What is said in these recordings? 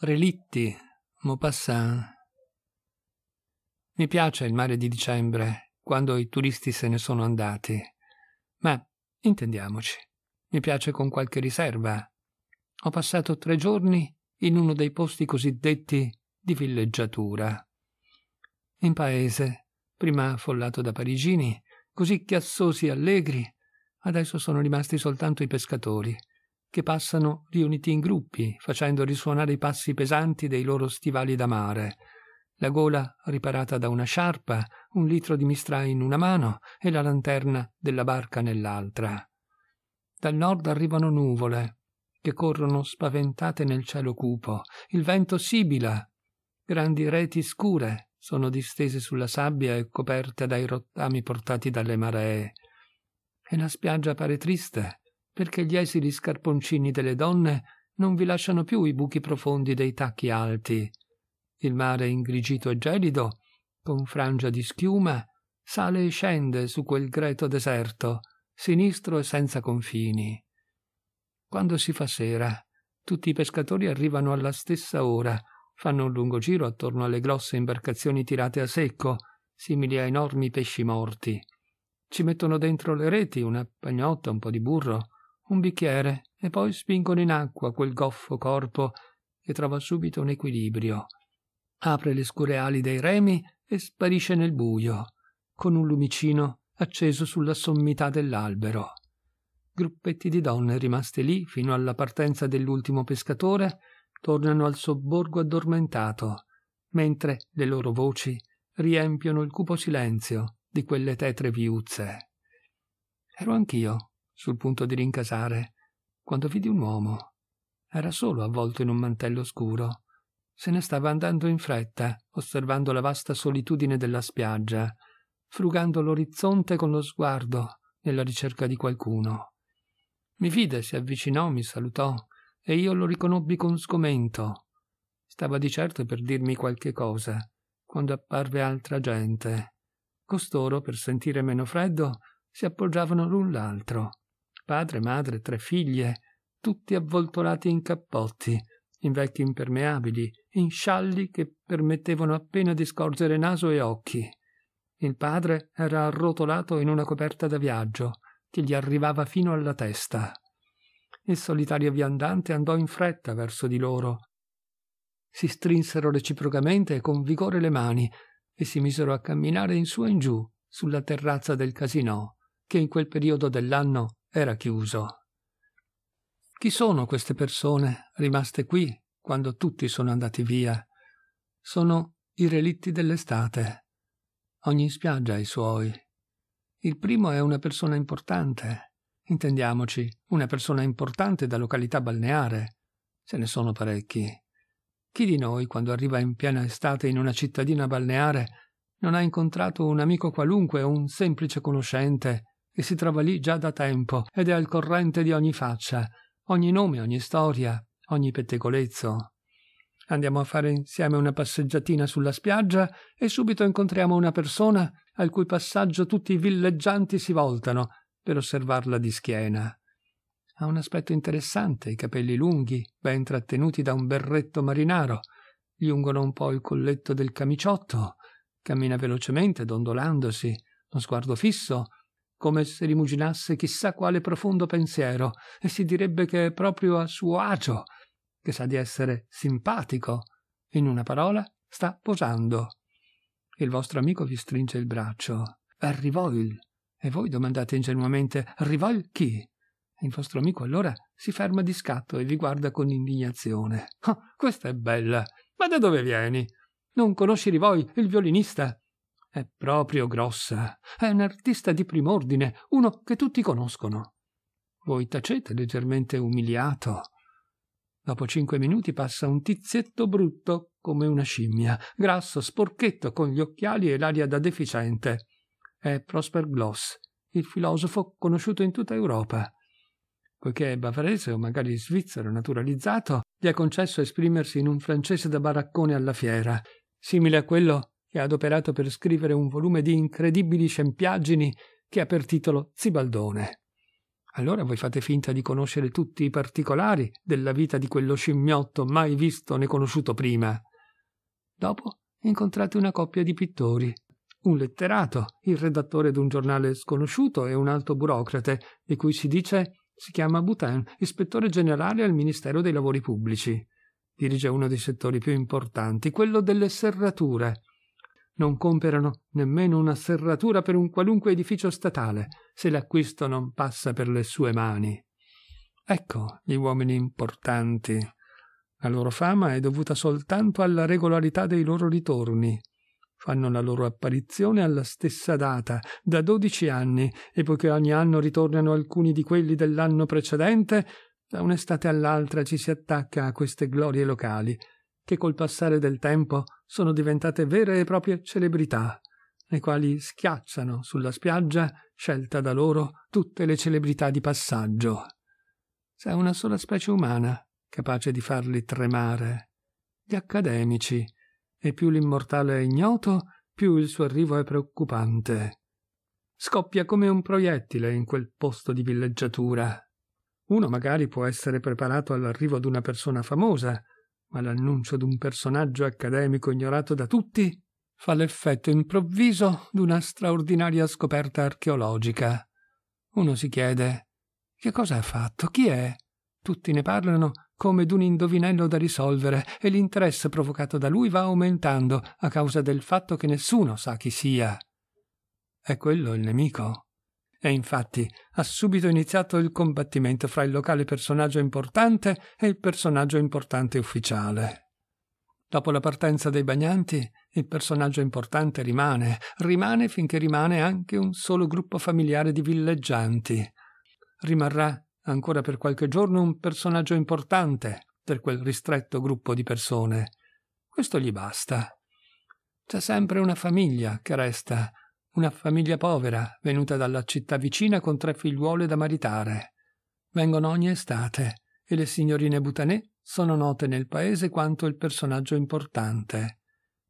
Relitti, Maupassant. Mi piace il mare di dicembre, quando i turisti se ne sono andati. Ma, intendiamoci, mi piace con qualche riserva. Ho passato tre giorni in uno dei posti cosiddetti di villeggiatura. In paese, prima affollato da parigini, così chiassosi e allegri, adesso sono rimasti soltanto i pescatori, che passano riuniti in gruppi, facendo risuonare i passi pesanti dei loro stivali da mare, la gola riparata da una sciarpa, un litro di mistrai in una mano e la lanterna della barca nell'altra. Dal nord arrivano nuvole, che corrono spaventate nel cielo cupo, il vento sibila, grandi reti scure sono distese sulla sabbia e coperte dai rottami portati dalle maree. E la spiaggia pare triste, perché gli esili scarponcini delle donne non vi lasciano più i buchi profondi dei tacchi alti. Il mare ingrigito e gelido, con frangia di schiuma, sale e scende su quel greto deserto, sinistro e senza confini. Quando si fa sera, tutti i pescatori arrivano alla stessa ora, fanno un lungo giro attorno alle grosse imbarcazioni tirate a secco, simili a enormi pesci morti. Ci mettono dentro le reti, una pagnotta, un po' di burro, un bicchiere e poi spingono in acqua quel goffo corpo che trova subito un equilibrio. Apre le scure ali dei remi e sparisce nel buio, con un lumicino acceso sulla sommità dell'albero. Gruppetti di donne rimaste lì fino alla partenza dell'ultimo pescatore tornano al sobborgo addormentato, mentre le loro voci riempiono il cupo silenzio di quelle tetre viuzze. Ero anch'io sul punto di rincasare, quando vidi un uomo. Era solo avvolto in un mantello scuro. Se ne stava andando in fretta, osservando la vasta solitudine della spiaggia, frugando l'orizzonte con lo sguardo nella ricerca di qualcuno. Mi vide, si avvicinò, mi salutò, e io lo riconobbi con sgomento. Stava di certo per dirmi qualche cosa, quando apparve altra gente. Costoro, per sentire meno freddo, si appoggiavano l'un l'altro padre, madre, tre figlie, tutti avvoltolati in cappotti, in vecchi impermeabili, in scialli che permettevano appena di scorgere naso e occhi. Il padre era arrotolato in una coperta da viaggio che gli arrivava fino alla testa. Il solitario viandante andò in fretta verso di loro. Si strinsero reciprocamente e con vigore le mani e si misero a camminare in su e in giù sulla terrazza del casino, che in quel periodo dell'anno era chiuso. Chi sono queste persone rimaste qui quando tutti sono andati via? Sono i relitti dell'estate. Ogni spiaggia ha i suoi. Il primo è una persona importante. Intendiamoci, una persona importante da località balneare. Ce ne sono parecchi. Chi di noi, quando arriva in piena estate in una cittadina balneare, non ha incontrato un amico qualunque o un semplice conoscente che si trova lì già da tempo ed è al corrente di ogni faccia, ogni nome, ogni storia, ogni pettegolezzo. Andiamo a fare insieme una passeggiatina sulla spiaggia e subito incontriamo una persona al cui passaggio tutti i villeggianti si voltano per osservarla di schiena. Ha un aspetto interessante, i capelli lunghi, ben trattenuti da un berretto marinaro, gli ungono un po' il colletto del camiciotto, cammina velocemente, dondolandosi, lo sguardo fisso, come se rimuginasse chissà quale profondo pensiero e si direbbe che è proprio a suo agio, che sa di essere simpatico. In una parola, sta posando. Il vostro amico vi stringe il braccio. Rivol. E voi domandate ingenuamente Rivol chi? Il vostro amico allora si ferma di scatto e vi guarda con indignazione. Oh, questa è bella. Ma da dove vieni? Non conosci rivol il violinista? È proprio grossa. È un artista di prim'ordine, uno che tutti conoscono. Voi tacete leggermente umiliato. Dopo cinque minuti passa un tizietto brutto come una scimmia, grasso, sporchetto, con gli occhiali e l'aria da deficiente. È Prosper Gloss, il filosofo conosciuto in tutta Europa. Poiché è bavarese o magari svizzero naturalizzato, gli è concesso esprimersi in un francese da baraccone alla fiera, simile a quello e adoperato per scrivere un volume di incredibili scempiaggini che ha per titolo Zibaldone. Allora voi fate finta di conoscere tutti i particolari della vita di quello scimmiotto mai visto né conosciuto prima. Dopo incontrate una coppia di pittori, un letterato, il redattore di un giornale sconosciuto e un alto burocrate, di cui si dice si chiama Boutin, ispettore generale al Ministero dei Lavori Pubblici. Dirige uno dei settori più importanti, quello delle serrature, non comperano nemmeno una serratura per un qualunque edificio statale se l'acquisto non passa per le sue mani. Ecco gli uomini importanti. La loro fama è dovuta soltanto alla regolarità dei loro ritorni. Fanno la loro apparizione alla stessa data, da dodici anni, e poiché ogni anno ritornano alcuni di quelli dell'anno precedente, da un'estate all'altra ci si attacca a queste glorie locali che col passare del tempo sono diventate vere e proprie celebrità, le quali schiacciano sulla spiaggia, scelta da loro, tutte le celebrità di passaggio. C'è una sola specie umana capace di farli tremare. Gli accademici, e più l'immortale è ignoto, più il suo arrivo è preoccupante. Scoppia come un proiettile in quel posto di villeggiatura. Uno magari può essere preparato all'arrivo di una persona famosa, ma l'annuncio d'un personaggio accademico ignorato da tutti fa l'effetto improvviso d'una straordinaria scoperta archeologica. Uno si chiede che cosa ha fatto? Chi è? Tutti ne parlano come d'un indovinello da risolvere e l'interesse provocato da lui va aumentando a causa del fatto che nessuno sa chi sia. È quello il nemico. E infatti ha subito iniziato il combattimento fra il locale personaggio importante e il personaggio importante ufficiale. Dopo la partenza dei bagnanti, il personaggio importante rimane, rimane finché rimane anche un solo gruppo familiare di villeggianti. Rimarrà ancora per qualche giorno un personaggio importante per quel ristretto gruppo di persone. Questo gli basta. C'è sempre una famiglia che resta, una famiglia povera, venuta dalla città vicina con tre figliuole da maritare. Vengono ogni estate e le signorine Butanè sono note nel paese quanto il personaggio importante.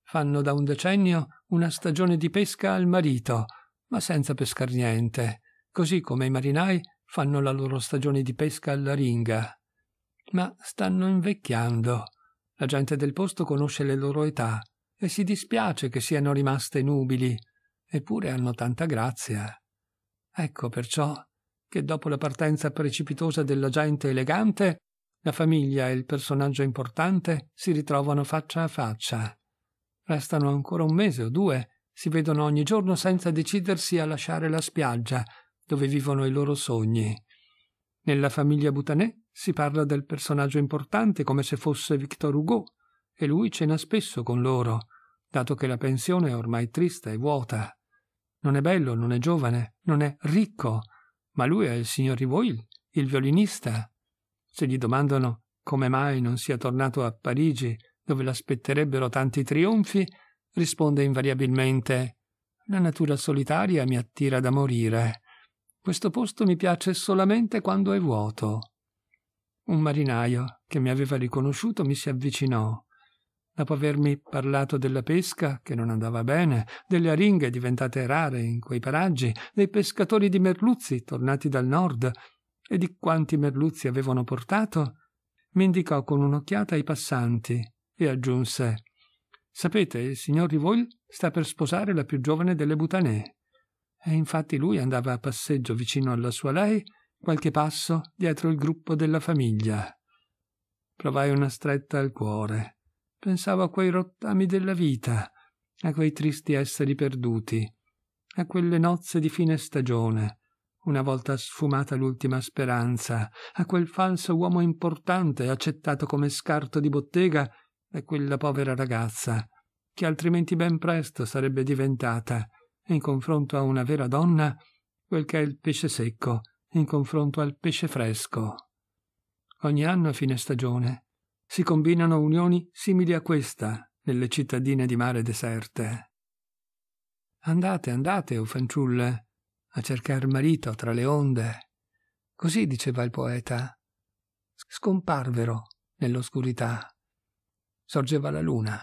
Fanno da un decennio una stagione di pesca al marito, ma senza pescar niente, così come i marinai fanno la loro stagione di pesca alla ringa. Ma stanno invecchiando. La gente del posto conosce le loro età e si dispiace che siano rimaste nubili, eppure hanno tanta grazia. Ecco perciò che dopo la partenza precipitosa della gente elegante, la famiglia e il personaggio importante si ritrovano faccia a faccia. Restano ancora un mese o due, si vedono ogni giorno senza decidersi a lasciare la spiaggia, dove vivono i loro sogni. Nella famiglia Boutanè si parla del personaggio importante come se fosse Victor Hugo, e lui cena spesso con loro, dato che la pensione è ormai trista e vuota. Non è bello, non è giovane, non è ricco, ma lui è il signor Rivoil, il violinista. Se gli domandano come mai non sia tornato a Parigi, dove l'aspetterebbero tanti trionfi, risponde invariabilmente La natura solitaria mi attira da morire. Questo posto mi piace solamente quando è vuoto. Un marinaio che mi aveva riconosciuto mi si avvicinò dopo avermi parlato della pesca che non andava bene, delle aringhe diventate rare in quei paraggi, dei pescatori di merluzzi tornati dal nord e di quanti merluzzi avevano portato, mi indicò con un'occhiata i passanti e aggiunse Sapete, il signor Rivoil sta per sposare la più giovane delle butanè. E infatti lui andava a passeggio vicino alla sua lei, qualche passo dietro il gruppo della famiglia. Provai una stretta al cuore pensavo a quei rottami della vita, a quei tristi esseri perduti, a quelle nozze di fine stagione, una volta sfumata l'ultima speranza, a quel falso uomo importante accettato come scarto di bottega da quella povera ragazza, che altrimenti ben presto sarebbe diventata, in confronto a una vera donna, quel che è il pesce secco, in confronto al pesce fresco. Ogni anno a fine stagione si combinano unioni simili a questa nelle cittadine di mare deserte. Andate, andate, o fanciulle, a cercare marito tra le onde. Così diceva il poeta. Scomparvero nell'oscurità. Sorgeva la luna,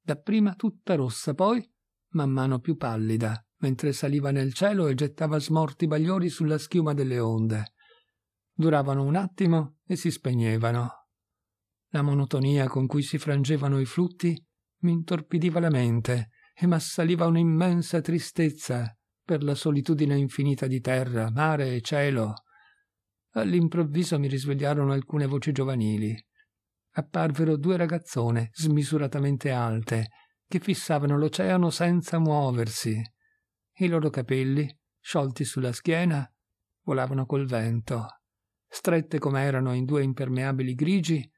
dapprima tutta rossa, poi man mano più pallida, mentre saliva nel cielo e gettava smorti bagliori sulla schiuma delle onde. Duravano un attimo e si spegnevano. La monotonia con cui si frangevano i flutti mi intorpidiva la mente e m'assaliva un'immensa tristezza per la solitudine infinita di terra, mare e cielo. All'improvviso mi risvegliarono alcune voci giovanili. Apparvero due ragazzone smisuratamente alte che fissavano l'oceano senza muoversi. I loro capelli, sciolti sulla schiena, volavano col vento. Strette come erano in due impermeabili grigi,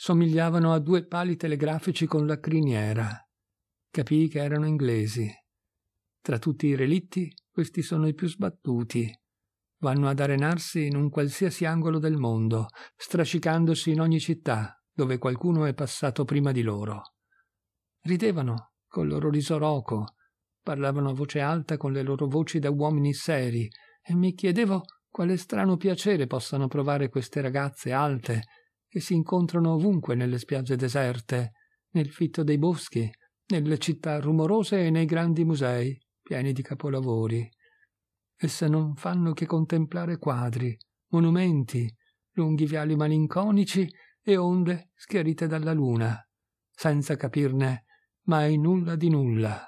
somigliavano a due pali telegrafici con la criniera. Capii che erano inglesi. Tra tutti i relitti, questi sono i più sbattuti. Vanno ad arenarsi in un qualsiasi angolo del mondo, strascicandosi in ogni città dove qualcuno è passato prima di loro. Ridevano col loro riso roco, parlavano a voce alta con le loro voci da uomini seri, e mi chiedevo quale strano piacere possano provare queste ragazze alte, che si incontrano ovunque nelle spiagge deserte, nel fitto dei boschi, nelle città rumorose e nei grandi musei, pieni di capolavori. Esse non fanno che contemplare quadri, monumenti, lunghi viali malinconici e onde schiarite dalla luna, senza capirne mai nulla di nulla.